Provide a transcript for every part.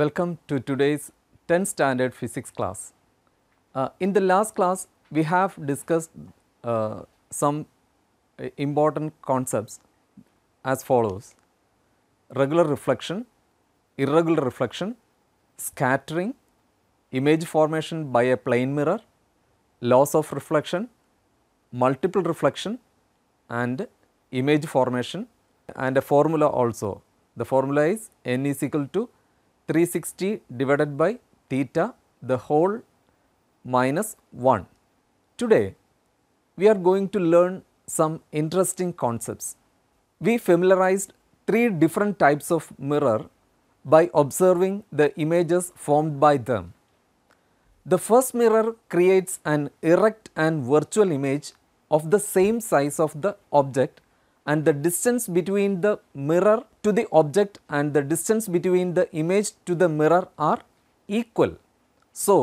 Welcome to today's 10th standard physics class. Uh, in the last class, we have discussed uh, some uh, important concepts as follows regular reflection, irregular reflection, scattering, image formation by a plane mirror, loss of reflection, multiple reflection and image formation and a formula also. The formula is n is equal to 360 divided by theta the whole minus 1. Today we are going to learn some interesting concepts. We familiarized three different types of mirror by observing the images formed by them. The first mirror creates an erect and virtual image of the same size of the object and the distance between the mirror to the object and the distance between the image to the mirror are equal. So,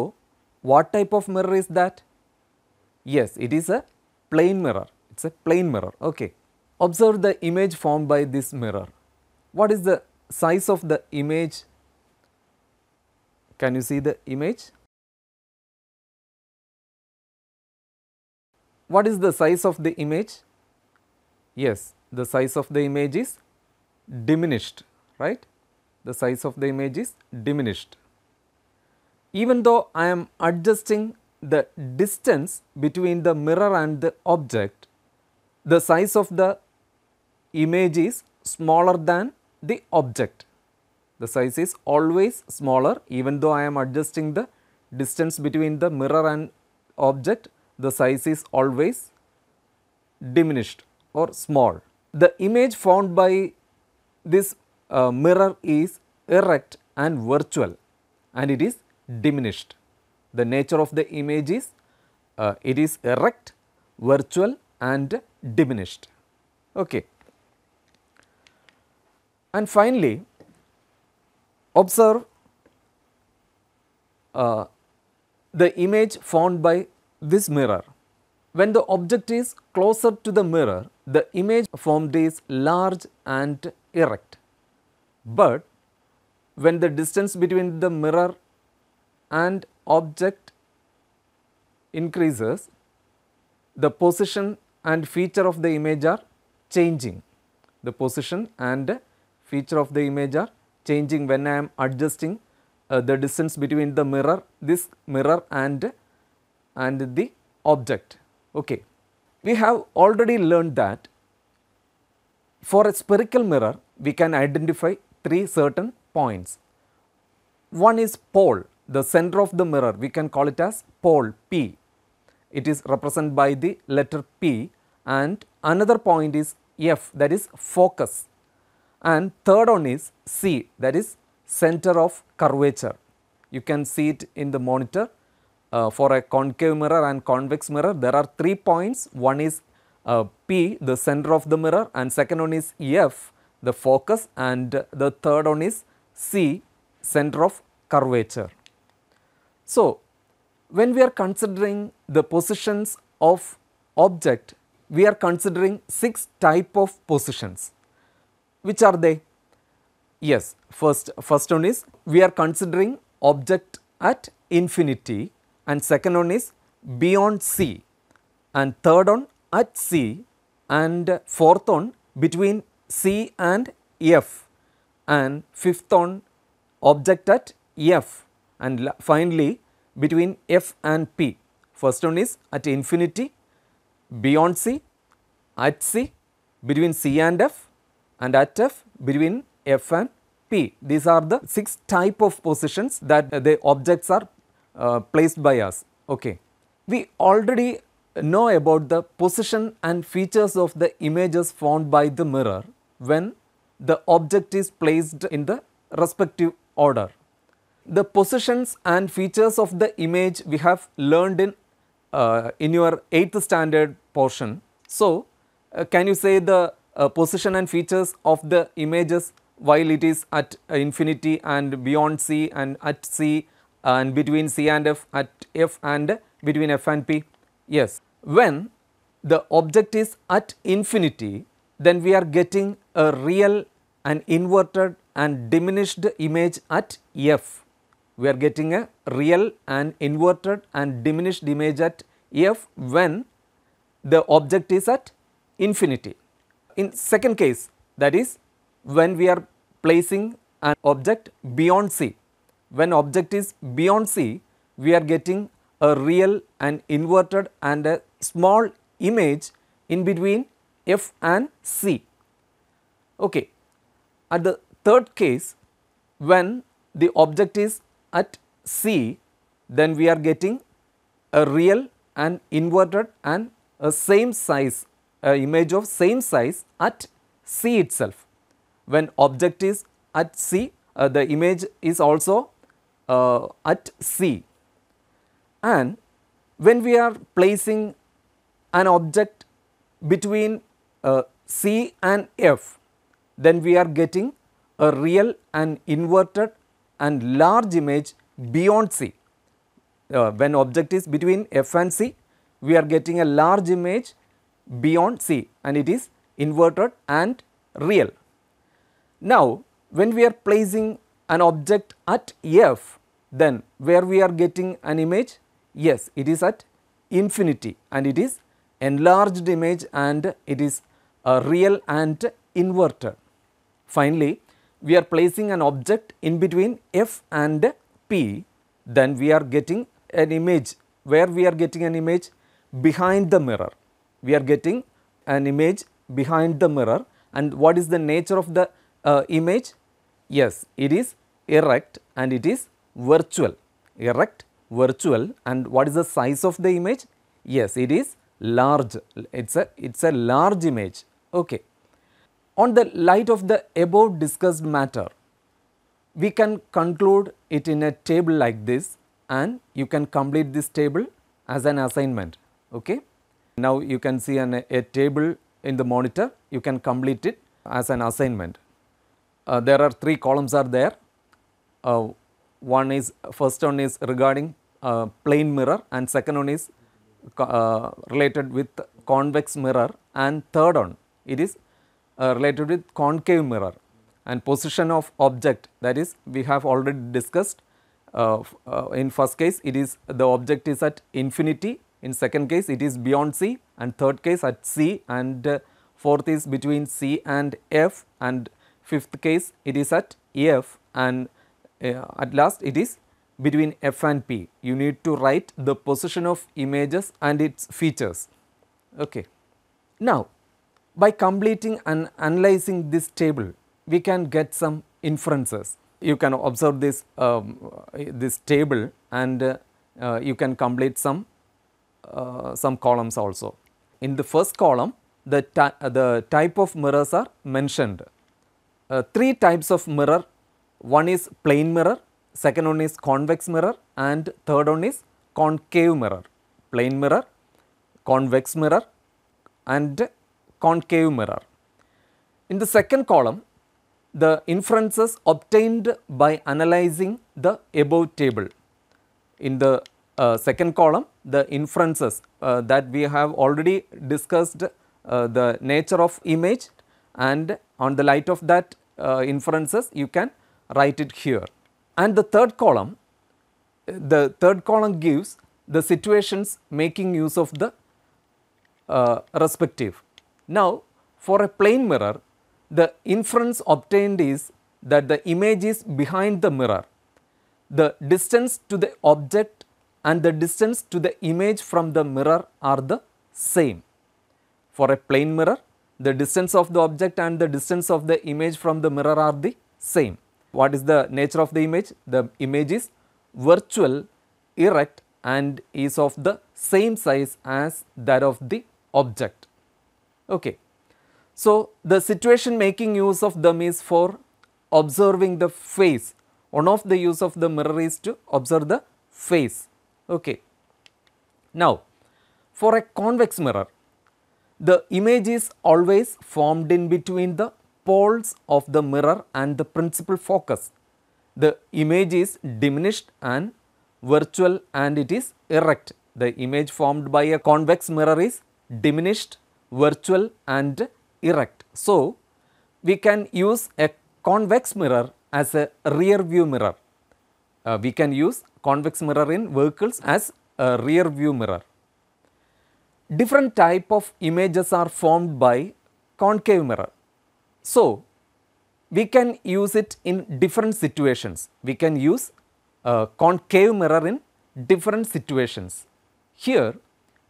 what type of mirror is that? Yes, it is a plane mirror. It is a plane mirror. Okay. Observe the image formed by this mirror. What is the size of the image? Can you see the image? What is the size of the image? Yes, the size of the image is diminished, right. The size of the image is diminished. Even though I am adjusting the distance between the mirror and the object, the size of the image is smaller than the object. The size is always smaller even though I am adjusting the distance between the mirror and object, the size is always diminished or small the image formed by this uh, mirror is erect and virtual and it is diminished. The nature of the image is uh, it is erect, virtual and diminished. Okay. And finally, observe uh, the image formed by this mirror when the object is closer to the mirror, the image formed is large and erect. But when the distance between the mirror and object increases, the position and feature of the image are changing. The position and feature of the image are changing when I am adjusting uh, the distance between the mirror, this mirror and, and the object. Okay. We have already learned that for a spherical mirror, we can identify three certain points. One is pole, the center of the mirror, we can call it as pole P. It is represented by the letter P and another point is F that is focus and third one is C that is center of curvature. You can see it in the monitor uh, for a concave mirror and convex mirror, there are three points. One is uh, P, the center of the mirror and second one is F, the focus and the third one is C, center of curvature. So, when we are considering the positions of object, we are considering six type of positions. Which are they? Yes, first, first one is we are considering object at infinity and second one is beyond C and third one at C and fourth one between C and F and fifth one object at F and finally between F and P. First one is at infinity, beyond C, at C, between C and F and at F between F and P. These are the six type of positions that the objects are uh, placed by us. Okay. We already know about the position and features of the images found by the mirror when the object is placed in the respective order. The positions and features of the image we have learned in, uh, in your 8th standard portion. So, uh, can you say the uh, position and features of the images while it is at infinity and beyond C and at C and between C and F at F and between F and P? Yes. When the object is at infinity, then we are getting a real and inverted and diminished image at F. We are getting a real and inverted and diminished image at F when the object is at infinity. In second case that is when we are placing an object beyond C when object is beyond C, we are getting a real and inverted and a small image in between F and C. Okay. At the third case, when the object is at C, then we are getting a real and inverted and a same size, a image of same size at C itself. When object is at C, uh, the image is also uh, at C and when we are placing an object between uh, C and F then we are getting a real and inverted and large image beyond C. Uh, when object is between F and C we are getting a large image beyond C and it is inverted and real. Now, when we are placing an object at F then where we are getting an image? Yes, it is at infinity and it is enlarged image and it is a real and inverted. Finally, we are placing an object in between f and p, then we are getting an image. Where we are getting an image? Behind the mirror. We are getting an image behind the mirror and what is the nature of the uh, image? Yes, it is erect and it is virtual, erect, virtual and what is the size of the image? Yes, it is large, it is a, it's a large image. Okay. On the light of the above discussed matter, we can conclude it in a table like this and you can complete this table as an assignment. Okay. Now, you can see an, a table in the monitor, you can complete it as an assignment. Uh, there are three columns are there. Uh, one is first one is regarding uh, plane mirror and second one is uh, related with convex mirror and third one it is uh, related with concave mirror and position of object that is we have already discussed uh, uh, in first case it is the object is at infinity in second case it is beyond c and third case at c and uh, fourth is between c and f and fifth case it is at f and uh, at last it is between f and p. You need to write the position of images and its features. Okay. Now, by completing and analyzing this table, we can get some inferences. You can observe this, um, this table and uh, uh, you can complete some, uh, some columns also. In the first column, the, the type of mirrors are mentioned. Uh, three types of mirror one is plane mirror, second one is convex mirror and third one is concave mirror, plane mirror, convex mirror and concave mirror. In the second column, the inferences obtained by analyzing the above table. In the uh, second column, the inferences uh, that we have already discussed uh, the nature of image and on the light of that uh, inferences you can write it here. And the third column, the third column gives the situations making use of the uh, respective. Now, for a plane mirror, the inference obtained is that the image is behind the mirror. The distance to the object and the distance to the image from the mirror are the same. For a plane mirror, the distance of the object and the distance of the image from the mirror are the same. What is the nature of the image? The image is virtual, erect and is of the same size as that of the object. Okay. So, the situation making use of them is for observing the face. One of the use of the mirror is to observe the face. Okay. Now, for a convex mirror, the image is always formed in between the poles of the mirror and the principal focus. The image is diminished and virtual and it is erect. The image formed by a convex mirror is diminished, virtual and erect. So, we can use a convex mirror as a rear view mirror. Uh, we can use convex mirror in vehicles as a rear view mirror. Different type of images are formed by concave mirror. So, we can use it in different situations. We can use a uh, concave mirror in different situations. Here,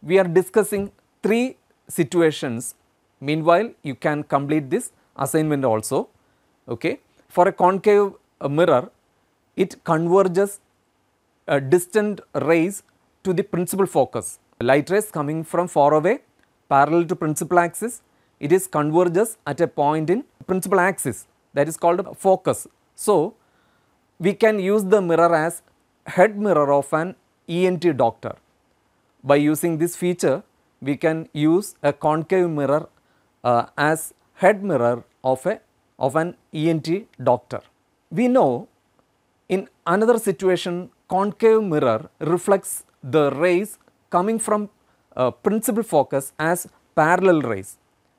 we are discussing three situations. Meanwhile, you can complete this assignment also. Okay. For a concave uh, mirror, it converges a distant rays to the principal focus. Light rays coming from far away parallel to principal axis it is converges at a point in principal axis that is called focus. So, we can use the mirror as head mirror of an ENT doctor. By using this feature, we can use a concave mirror uh, as head mirror of, a, of an ENT doctor. We know in another situation, concave mirror reflects the rays coming from uh, principal focus as parallel rays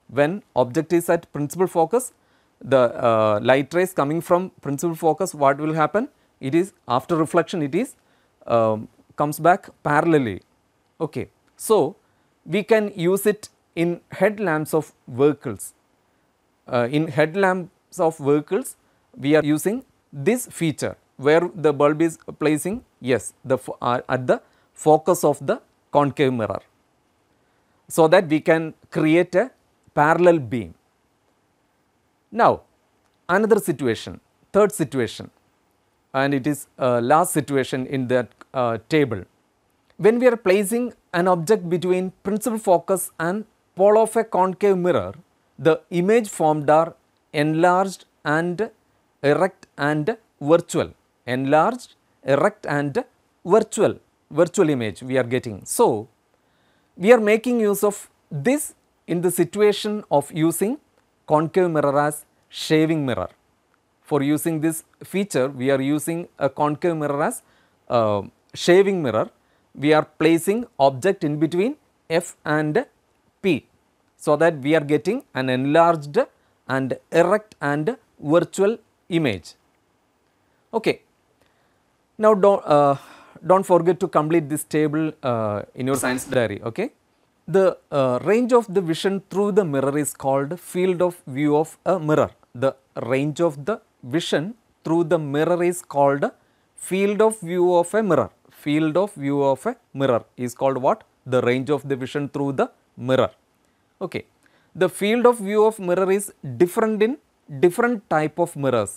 when object is at principal focus, the uh, light rays coming from principal focus what will happen? It is after reflection it is um, comes back parallelly. Okay. So, we can use it in headlamps of vehicles. Uh, in headlamps of vehicles we are using this feature where the bulb is placing yes the uh, at the focus of the concave mirror so that we can create a parallel beam. Now, another situation, third situation and it is uh, last situation in that uh, table. When we are placing an object between principal focus and pole of a concave mirror, the image formed are enlarged and erect and virtual, enlarged, erect and virtual, virtual image we are getting. So, we are making use of this in the situation of using concave mirror as shaving mirror. For using this feature, we are using a concave mirror as uh, shaving mirror. We are placing object in between F and P. So, that we are getting an enlarged and erect and virtual image. Okay. Now, do not uh, forget to complete this table uh, in your science diary. Okay the uh, range of the vision through the mirror is called field of view of a mirror. The range of the vision through the mirror is called field of view of a mirror. Field of view of a mirror is called what? The range of the vision through the mirror. Okay. The field of view of mirror is different in different type of mirrors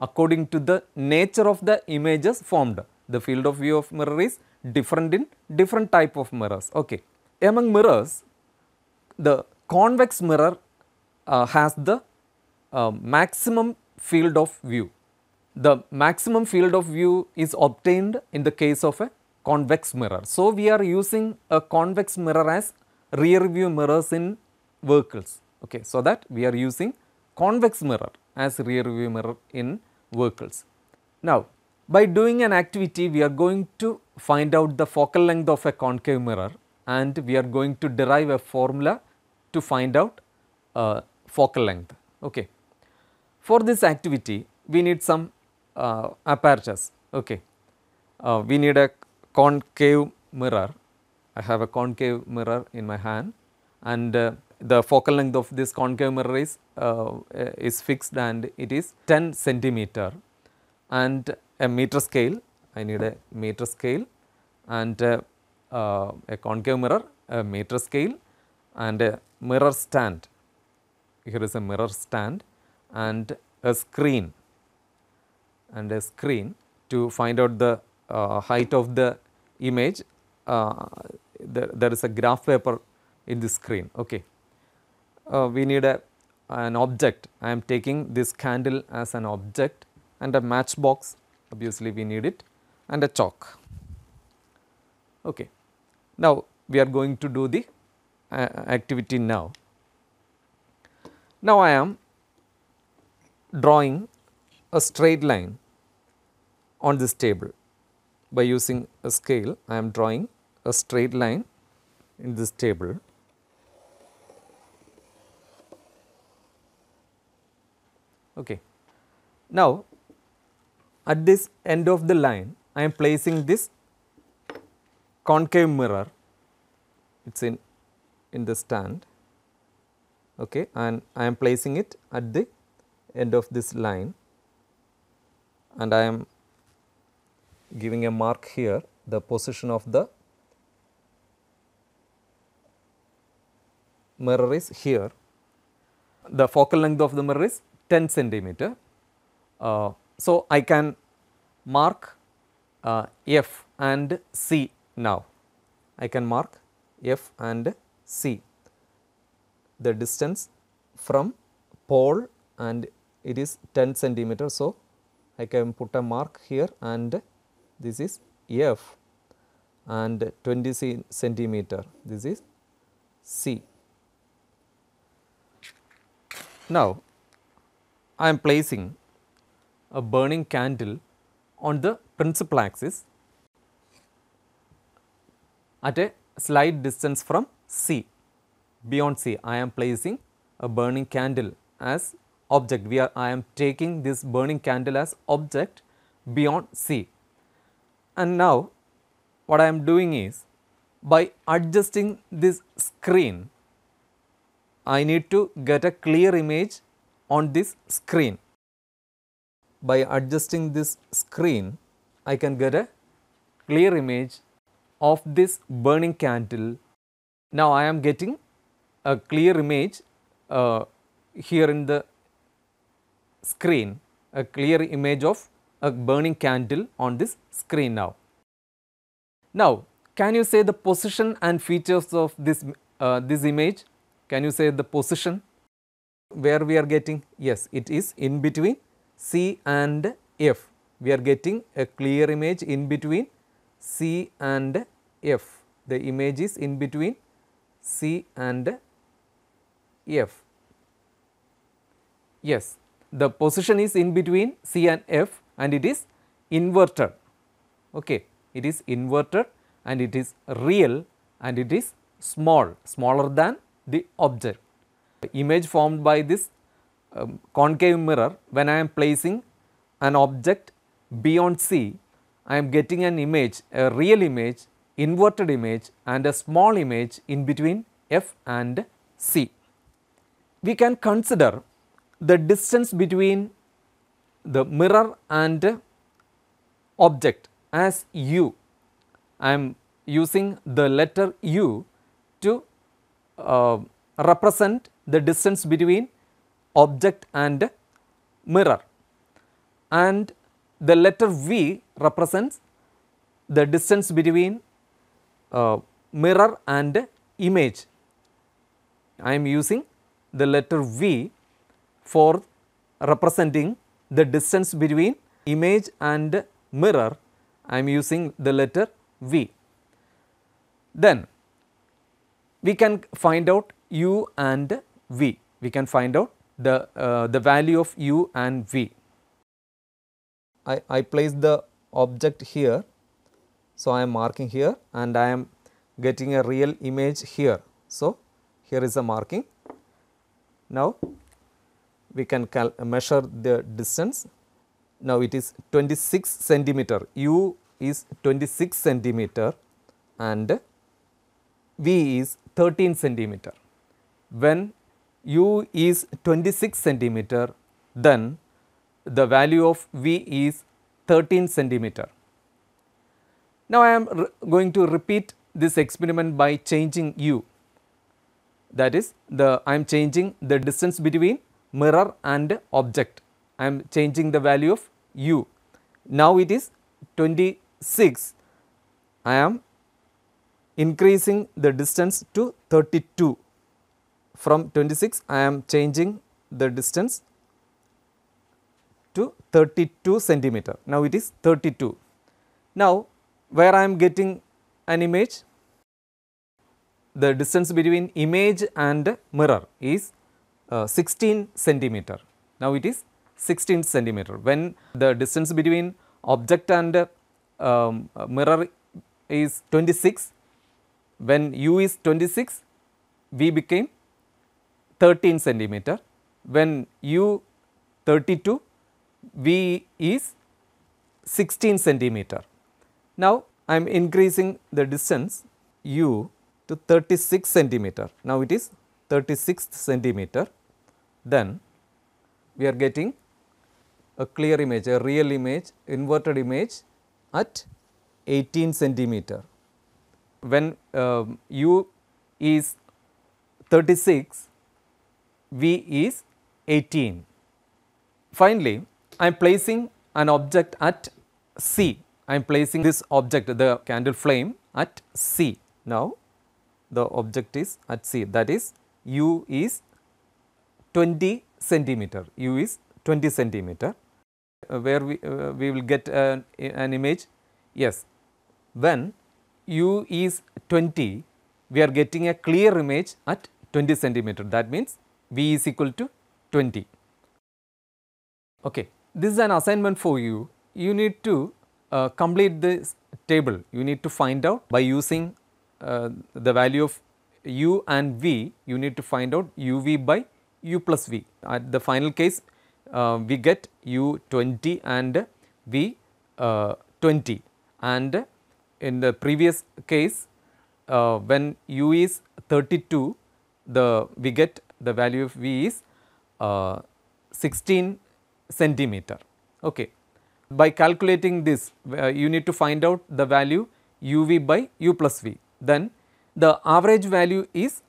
according to the nature of the images formed. The field of view of mirror is different in different type of mirrors. Okay among mirrors, the convex mirror uh, has the uh, maximum field of view. The maximum field of view is obtained in the case of a convex mirror. So, we are using a convex mirror as rear view mirrors in vehicles. Okay, so, that we are using convex mirror as rear view mirror in vehicles. Now, by doing an activity we are going to find out the focal length of a concave mirror and we are going to derive a formula to find out uh, focal length. Okay. For this activity, we need some uh, apertures. Okay. Uh, we need a concave mirror. I have a concave mirror in my hand and uh, the focal length of this concave mirror is, uh, uh, is fixed and it is 10 centimeter and a meter scale. I need a meter scale and a concave mirror, a meter scale and a mirror stand. Here is a mirror stand and a screen and a screen to find out the uh, height of the image uh, there, there is a graph paper in the screen okay uh, we need a an object i am taking this candle as an object and a matchbox obviously we need it and a chalk okay now, we are going to do the uh, activity now. Now, I am drawing a straight line on this table by using a scale I am drawing a straight line in this table. Okay. Now, at this end of the line I am placing this concave mirror it is in in the stand okay and I am placing it at the end of this line and I am giving a mark here the position of the mirror is here the focal length of the mirror is 10 centimeter. Uh, so, I can mark uh, F and C now, I can mark F and C, the distance from pole and it is 10 centimeter. So, I can put a mark here and this is F and 20 centimeter, this is C. Now, I am placing a burning candle on the principal axis at a slight distance from C. Beyond C, I am placing a burning candle as object. We are, I am taking this burning candle as object beyond C. And now, what I am doing is, by adjusting this screen, I need to get a clear image on this screen. By adjusting this screen, I can get a clear image of this burning candle. Now I am getting a clear image uh, here in the screen, a clear image of a burning candle on this screen now. Now, can you say the position and features of this, uh, this image? Can you say the position where we are getting? Yes, it is in between C and F. We are getting a clear image in between C and F. The image is in between C and F. Yes, the position is in between C and F and it is inverted. Okay. It is inverted and it is real and it is small, smaller than the object. The image formed by this um, concave mirror when I am placing an object beyond C I am getting an image, a real image, inverted image and a small image in between F and C. We can consider the distance between the mirror and object as u. I am using the letter u to uh, represent the distance between object and mirror and the letter v represents the distance between uh, mirror and image. I am using the letter V for representing the distance between image and mirror. I am using the letter V. Then we can find out U and V. We can find out the, uh, the value of U and V. I, I place the object here. So, I am marking here and I am getting a real image here. So, here is a marking. Now, we can measure the distance. Now, it is 26 centimeter. U is 26 centimeter and V is 13 centimeter. When U is 26 centimeter, then the value of V is 13 centimeter. Now, I am going to repeat this experiment by changing u that is the I am changing the distance between mirror and object. I am changing the value of u. Now, it is 26. I am increasing the distance to 32. From 26, I am changing the distance to 32 centimeter. Now it is 32. Now where I am getting an image? The distance between image and mirror is uh, 16 centimeter. Now it is 16 centimeter. When the distance between object and um, mirror is 26, when u is 26, v became 13 centimeter. When u 32, V is 16 centimeter. Now, I am increasing the distance U to 36 centimeter. Now, it is 36 centimeter. Then we are getting a clear image, a real image, inverted image at 18 centimeter. When uh, U is 36, V is 18. Finally, I am placing an object at C. I am placing this object, the candle flame at C. Now, the object is at C that is U is 20 centimeter, U is 20 centimeter uh, where we, uh, we will get an image. Yes, when U is 20, we are getting a clear image at 20 centimeter that means V is equal to 20. Okay this is an assignment for you. You need to uh, complete this table. You need to find out by using uh, the value of u and v, you need to find out uv by u plus v. At the final case, uh, we get u 20 and v uh, 20 and in the previous case, uh, when u is 32, the we get the value of v is uh, 16 centimeter. Okay. By calculating this, uh, you need to find out the value uv by u plus v. Then the average value is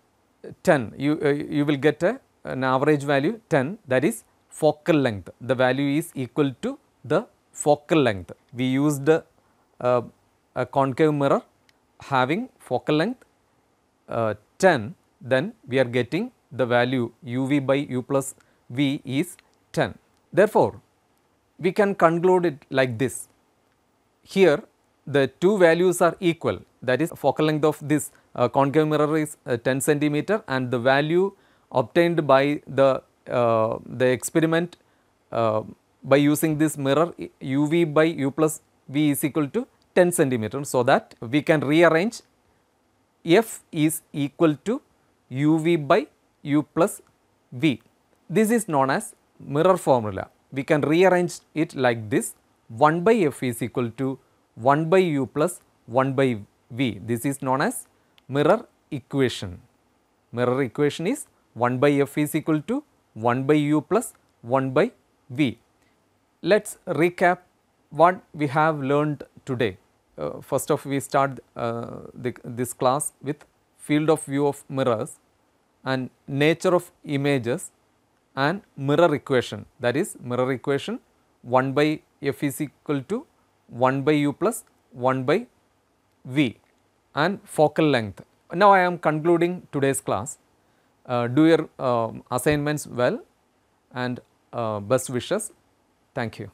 10. You, uh, you will get a, an average value 10 that is focal length. The value is equal to the focal length. We used uh, a concave mirror having focal length uh, 10 then we are getting the value uv by u plus v is 10. Therefore, we can conclude it like this. Here the two values are equal that is focal length of this uh, concave mirror is uh, 10 centimeter and the value obtained by the, uh, the experiment uh, by using this mirror uv by u plus v is equal to 10 centimeter. So, that we can rearrange f is equal to uv by u plus v. This is known as mirror formula. We can rearrange it like this 1 by f is equal to 1 by u plus 1 by v. This is known as mirror equation. Mirror equation is 1 by f is equal to 1 by u plus 1 by v. Let us recap what we have learned today. Uh, first of, we start uh, the, this class with field of view of mirrors and nature of images and mirror equation that is mirror equation 1 by f is equal to 1 by u plus 1 by v and focal length. Now, I am concluding today's class. Uh, do your uh, assignments well and uh, best wishes. Thank you.